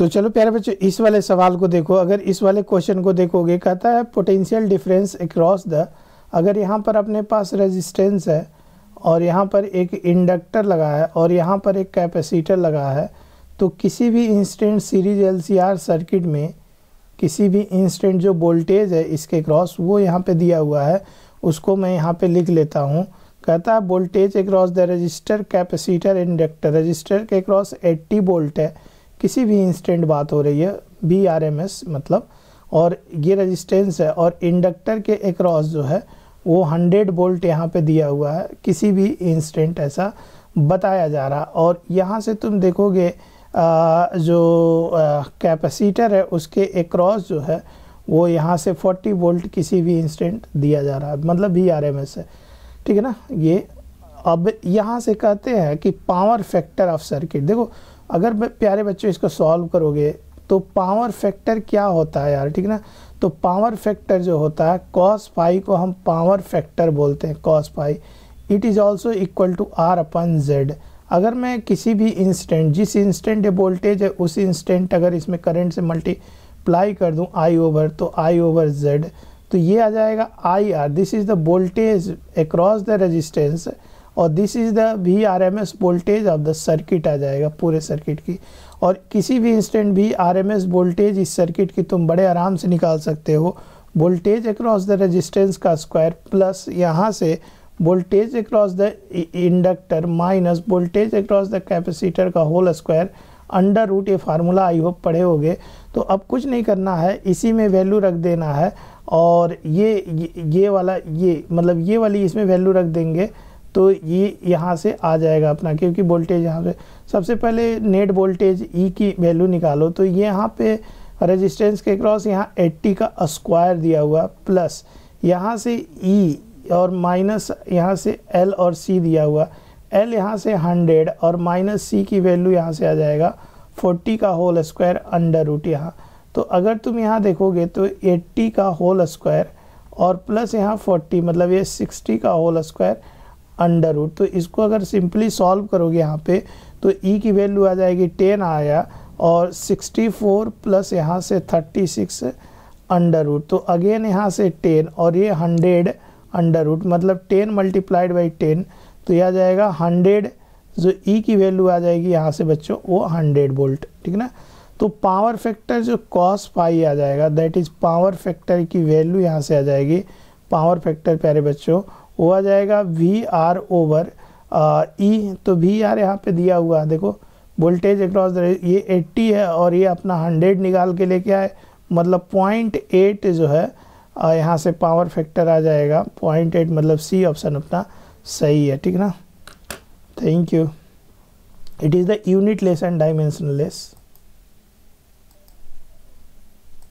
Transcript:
तो चलो प्यारे बच्चों इस वाले सवाल को देखो अगर इस वाले क्वेश्चन को देखोगे कहता है पोटेंशियल डिफरेंस अक्रॉस द अगर यहाँ पर अपने पास रेजिस्टेंस है और यहाँ पर एक इंडक्टर लगा है और यहाँ पर एक कैपेसिटर लगा है तो किसी भी इंस्टेंट सीरीज एलसीआर सर्किट में किसी भी इंस्टेंट जो वोल्टेज है इसके क्रॉस वो यहाँ पे दिया हुआ है उसको मैं यहाँ पे लिख लेता हूँ कहता है voltage across the resistor capacitor inductor resistor के क्रॉस 80 वोल्ट है किसी भी इंस्टेंट बात हो रही है बी आर एम एस मतलब और ये रेजिस्टेंस है और इंडक्टर के एक्रॉस जो है वो 100 बोल्ट यहाँ पे दिया हुआ है किसी भी इंस्टेंट ऐसा बताया जा रहा और यहाँ से तुम देखोगे आ, जो कैपेसिटर है उसके एक्रॉस जो है वो यहाँ से 40 वोल्ट किसी भी इंस्टेंट दिया जा रहा है मतलब बी आर है ठीक है ना ये अब यहाँ से कहते हैं कि पावर फैक्टर ऑफ सर्किट देखो अगर प्यारे बच्चों इसको सॉल्व करोगे तो पावर फैक्टर क्या होता है यार ठीक ना तो पावर फैक्टर जो होता है कॉस पाई को हम पावर फैक्टर बोलते हैं cos pi it is also equal to R upon Z अगर मैं किसी भी इंस्टेंट जिस इंस्टेंट ये वोल्टेज है उस इंस्टेंट अगर इसमें करंट से मल्टीप्लाई कर दूं आई ओवर तो आई ओवर जेड तो ये आ जाएगा I R this is the voltage across the resistance और this is the V R M S voltage of the circuit आ जाएगा पूरे सर्किट की और किसी भी इंस्टेंट भी आर एम एस वोल्टेज इस सर्किट की तुम बड़े आराम से निकाल सकते हो वोल्टेज अक्रॉस द रेजिस्टेंस का स्क्वायर प्लस यहाँ से voltage across the inductor minus voltage across the capacitor का होल स्क्वायर अंडर रूट ये फार्मूला आई होप पढ़े गए तो अब कुछ नहीं करना है इसी में वैल्यू रख देना है और ये ये, ये वाला ये मतलब ये वाली इसमें वैल्यू रख देंगे तो ये यहाँ से आ जाएगा अपना क्योंकि वोल्टेज यहाँ पे सबसे पहले नेट वोल्टेज ई की वैल्यू निकालो तो ये यहाँ पे रेजिस्टेंस के क्रॉस यहाँ 80 का स्क्वायर दिया हुआ प्लस यहाँ से ई e और माइनस यहाँ से एल और सी दिया हुआ एल यहाँ से 100 और माइनस सी की वैल्यू यहाँ से आ जाएगा 40 का होल स्क्वायर अंडर रूट यहाँ तो अगर तुम यहाँ देखोगे तो 80 का होल स्क्वायर और प्लस यहाँ 40 मतलब ये 60 का होल स्क्वायर अंडर रूट तो इसको अगर सिंपली सॉल्व करोगे यहाँ पे तो ई e की वैल्यू आ जाएगी टेन आया और सिक्सटी फोर प्लस यहाँ से थर्टी सिक्स अंडर रूट तो अगेन यहाँ से टेन और ये हंड्रेड अंडर रूट मतलब टेन मल्टीप्लाइड बाई टेन तो यह आ जाएगा हंड्रेड जो ई e की वैल्यू आ जाएगी यहाँ से बच्चों वो हंड्रेड वोल्ट ठीक ना तो पावर फैक्टर जो कॉस पाई आ जाएगा दैट इज़ पावर फैक्टर की वैल्यू यहाँ से आ जाएगी पावर फैक्टर प्यारे बच्चों वो आ जाएगा वी आर ओवर ई तो वी आर यहाँ पे दिया हुआ है देखो वोल्टेज अक्रॉस ये 80 है और ये अपना 100 निकाल के लेके आए मतलब पॉइंट एट जो है यहाँ से पावर फैक्टर आ जाएगा पॉइंट एट मतलब सी ऑप्शन अपना सही है ठीक ना thank you it is the unit less and and less